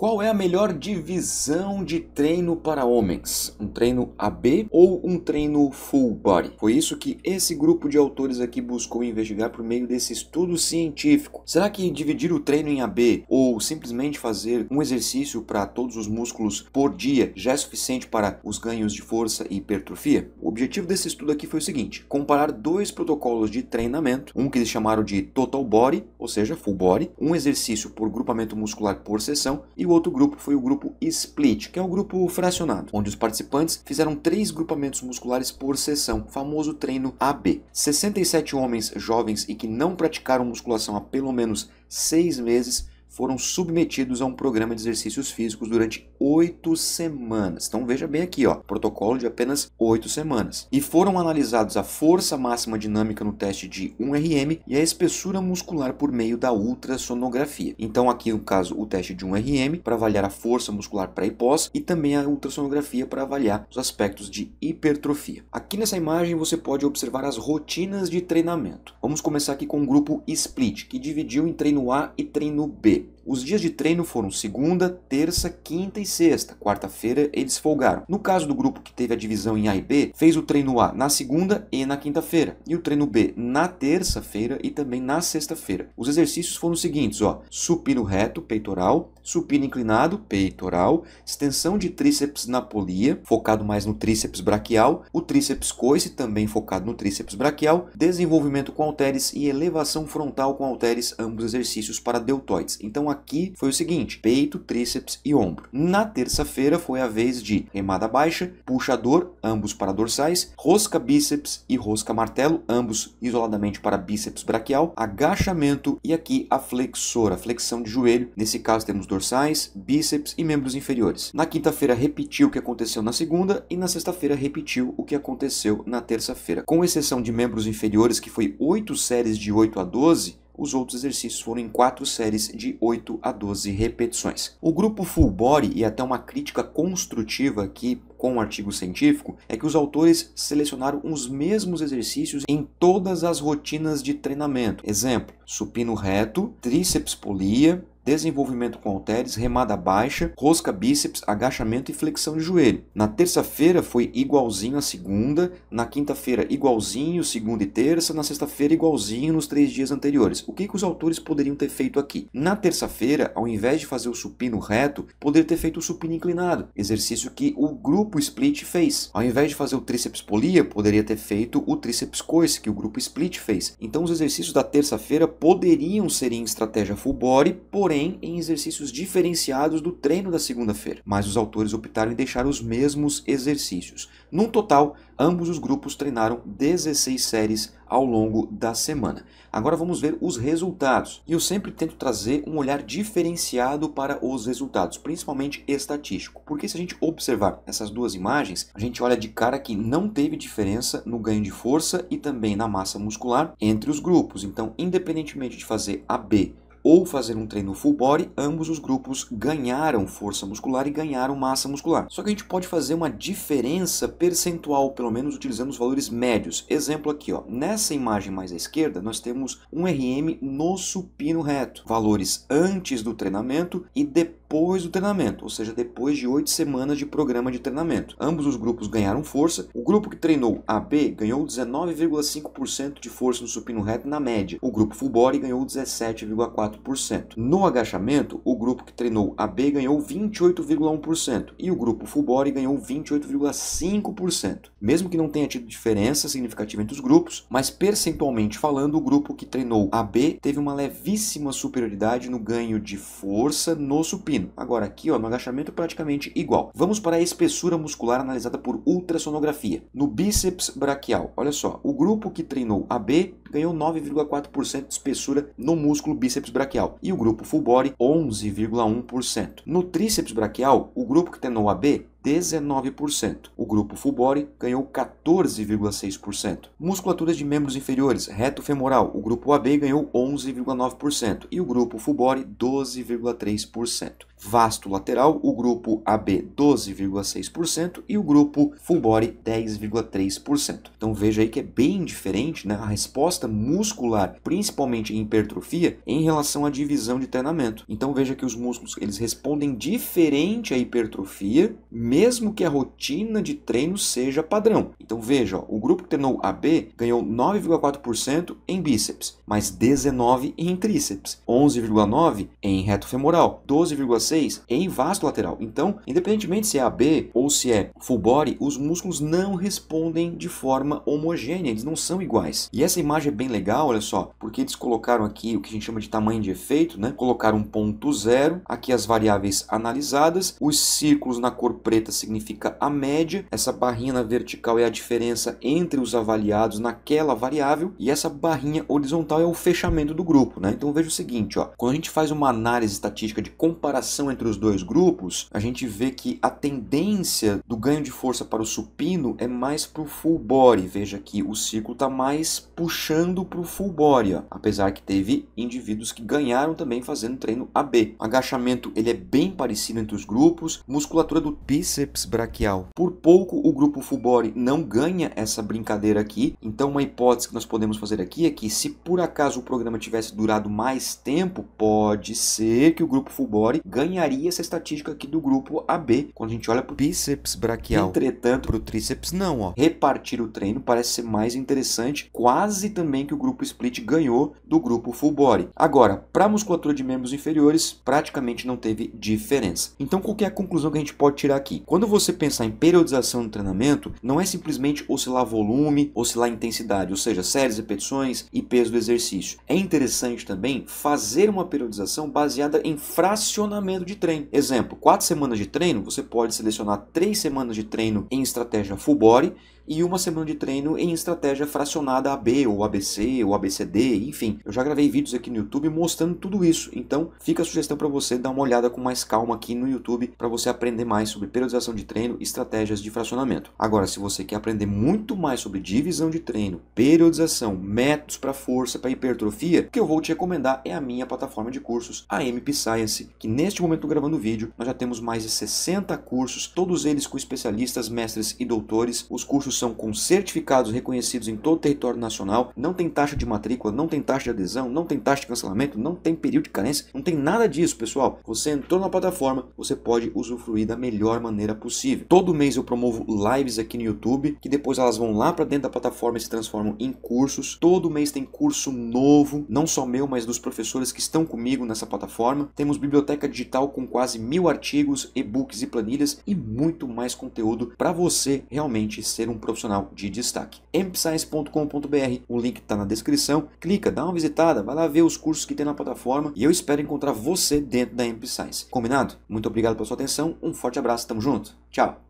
Qual é a melhor divisão de treino para homens? Um treino AB ou um treino full body? Foi isso que esse grupo de autores aqui buscou investigar por meio desse estudo científico. Será que dividir o treino em AB ou simplesmente fazer um exercício para todos os músculos por dia já é suficiente para os ganhos de força e hipertrofia? O objetivo desse estudo aqui foi o seguinte: comparar dois protocolos de treinamento, um que eles chamaram de total body, ou seja, full body, um exercício por grupamento muscular por sessão e o outro grupo foi o grupo split, que é o grupo fracionado, onde os participantes fizeram três grupamentos musculares por sessão, famoso treino AB. 67 homens jovens e que não praticaram musculação há pelo menos seis meses foram submetidos a um programa de exercícios físicos durante oito semanas. Então veja bem aqui, ó, protocolo de apenas oito semanas. E foram analisados a força máxima dinâmica no teste de 1RM e a espessura muscular por meio da ultrassonografia. Então aqui no caso o teste de 1RM para avaliar a força muscular pré e pós e também a ultrassonografia para avaliar os aspectos de hipertrofia. Aqui nessa imagem você pode observar as rotinas de treinamento. Vamos começar aqui com o grupo split, que dividiu em treino A e treino B que os dias de treino foram segunda, terça, quinta e sexta. Quarta-feira eles folgaram. No caso do grupo que teve a divisão em A e B, fez o treino A na segunda e na quinta-feira, e o treino B na terça-feira e também na sexta-feira. Os exercícios foram os seguintes, ó: supino reto, peitoral, supino inclinado, peitoral, extensão de tríceps na polia, focado mais no tríceps braquial, o tríceps coice também focado no tríceps braquial, desenvolvimento com halteres e elevação frontal com halteres, ambos exercícios para deltoides. Então aqui foi o seguinte: peito, tríceps e ombro. Na terça-feira foi a vez de remada baixa, puxador, ambos para dorsais, rosca bíceps e rosca martelo, ambos isoladamente para bíceps braquial, agachamento e aqui a flexora, flexão de joelho. Nesse caso temos dorsais, bíceps e membros inferiores. Na quinta-feira repetiu o que aconteceu na segunda e na sexta-feira repetiu o que aconteceu na terça-feira. Com exceção de membros inferiores que foi 8 séries de 8 a 12, os outros exercícios foram em quatro séries de 8 a 12 repetições. O grupo full body e até uma crítica construtiva aqui com o artigo científico é que os autores selecionaram os mesmos exercícios em todas as rotinas de treinamento. Exemplo: supino reto, tríceps polia, desenvolvimento com halteres, remada baixa, rosca bíceps, agachamento e flexão de joelho. Na terça-feira foi igualzinho à segunda, na quinta-feira igualzinho, segunda e terça, na sexta-feira igualzinho nos três dias anteriores. O que, que os autores poderiam ter feito aqui? Na terça-feira, ao invés de fazer o supino reto, poder ter feito o supino inclinado, exercício que o grupo split fez. Ao invés de fazer o tríceps polia, poderia ter feito o tríceps coice, que o grupo split fez. Então os exercícios da terça-feira poderiam ser em estratégia full body, porém porém em exercícios diferenciados do treino da segunda-feira, mas os autores optaram em deixar os mesmos exercícios. Num total, ambos os grupos treinaram 16 séries ao longo da semana. Agora vamos ver os resultados. E eu sempre tento trazer um olhar diferenciado para os resultados, principalmente estatístico. Porque se a gente observar essas duas imagens, a gente olha de cara que não teve diferença no ganho de força e também na massa muscular entre os grupos. Então, independentemente de fazer AB ou fazer um treino full body, ambos os grupos ganharam força muscular e ganharam massa muscular. Só que a gente pode fazer uma diferença percentual, pelo menos utilizando os valores médios. Exemplo aqui, ó, nessa imagem mais à esquerda, nós temos um RM no supino reto, valores antes do treinamento e depois depois do treinamento, ou seja, depois de oito semanas de programa de treinamento. Ambos os grupos ganharam força. O grupo que treinou AB ganhou 19,5% de força no supino reto na média. O grupo full body ganhou 17,4%. No agachamento, o grupo que treinou AB ganhou 28,1% e o grupo full body ganhou 28,5%. Mesmo que não tenha tido diferença significativa entre os grupos, mas percentualmente falando, o grupo que treinou AB teve uma levíssima superioridade no ganho de força no supino Agora aqui, ó, no agachamento praticamente igual. Vamos para a espessura muscular analisada por ultrassonografia. No bíceps braquial, olha só, o grupo que treinou AB ganhou 9,4% de espessura no músculo bíceps braquial e o grupo full body 11,1%. No tríceps braquial, o grupo que treinou AB 19%. O grupo full body ganhou 14,6%. Musculaturas de membros inferiores, reto femoral, o grupo AB ganhou 11,9% e o grupo full body 12,3% vasto lateral, o grupo AB 12,6% e o grupo full body 10,3%. Então veja aí que é bem diferente né, a resposta muscular, principalmente em hipertrofia, em relação à divisão de treinamento. Então veja que os músculos eles respondem diferente à hipertrofia, mesmo que a rotina de treino seja padrão. Então veja, ó, o grupo que treinou AB ganhou 9,4% em bíceps, mas 19 em tríceps, 11,9 em reto femoral, 12,6 em vaso lateral. Então, independentemente se é AB ou se é full body, os músculos não respondem de forma homogênea, eles não são iguais. E essa imagem é bem legal, olha só, porque eles colocaram aqui o que a gente chama de tamanho de efeito, né? Colocaram um ponto zero, aqui as variáveis analisadas, os círculos na cor preta significa a média, essa barrinha na vertical é a diferença entre os avaliados naquela variável e essa barrinha horizontal é o fechamento do grupo, né? Então veja o seguinte, ó, quando a gente faz uma análise estatística de comparação entre os dois grupos, a gente vê que a tendência do ganho de força para o supino é mais para o full body. Veja que o círculo está mais puxando para o full body, ó. apesar que teve indivíduos que ganharam também fazendo treino AB. agachamento ele é bem parecido entre os grupos, musculatura do bíceps braquial. Por pouco o grupo full body não ganha essa brincadeira aqui, então uma hipótese que nós podemos fazer aqui é que se por acaso o programa tivesse durado mais tempo, pode ser que o grupo full body ganhe ganharia essa estatística aqui do grupo AB, quando a gente olha para o bíceps braquial. Entretanto, para o tríceps, não. Ó. Repartir o treino parece ser mais interessante, quase também que o grupo split ganhou do grupo full body. Agora, para a musculatura de membros inferiores, praticamente não teve diferença. Então, qual é a conclusão que a gente pode tirar aqui? Quando você pensar em periodização do treinamento, não é simplesmente oscilar volume, oscilar intensidade, ou seja, séries, repetições e peso do exercício. É interessante também fazer uma periodização baseada em fracionamento de treino. Exemplo, quatro semanas de treino, você pode selecionar três semanas de treino em estratégia full body, e uma semana de treino em estratégia fracionada AB ou ABC ou ABCD, enfim. Eu já gravei vídeos aqui no YouTube mostrando tudo isso, então fica a sugestão para você dar uma olhada com mais calma aqui no YouTube para você aprender mais sobre periodização de treino e estratégias de fracionamento. Agora, se você quer aprender muito mais sobre divisão de treino, periodização, métodos para força, para hipertrofia, o que eu vou te recomendar é a minha plataforma de cursos, a MP Science, que neste momento gravando o vídeo, nós já temos mais de 60 cursos, todos eles com especialistas, mestres e doutores. Os cursos são com certificados reconhecidos em todo o território nacional, não tem taxa de matrícula, não tem taxa de adesão, não tem taxa de cancelamento, não tem período de carência, não tem nada disso, pessoal. Você entrou na plataforma, você pode usufruir da melhor maneira possível. Todo mês eu promovo lives aqui no YouTube, que depois elas vão lá para dentro da plataforma e se transformam em cursos. Todo mês tem curso novo, não só meu, mas dos professores que estão comigo nessa plataforma. Temos biblioteca digital com quase mil artigos, e-books e planilhas e muito mais conteúdo para você realmente ser um profissional de destaque. mpscience.com.br, o link está na descrição. Clica, dá uma visitada, vai lá ver os cursos que tem na plataforma e eu espero encontrar você dentro da MPScience. Combinado? Muito obrigado pela sua atenção, um forte abraço, tamo junto, tchau!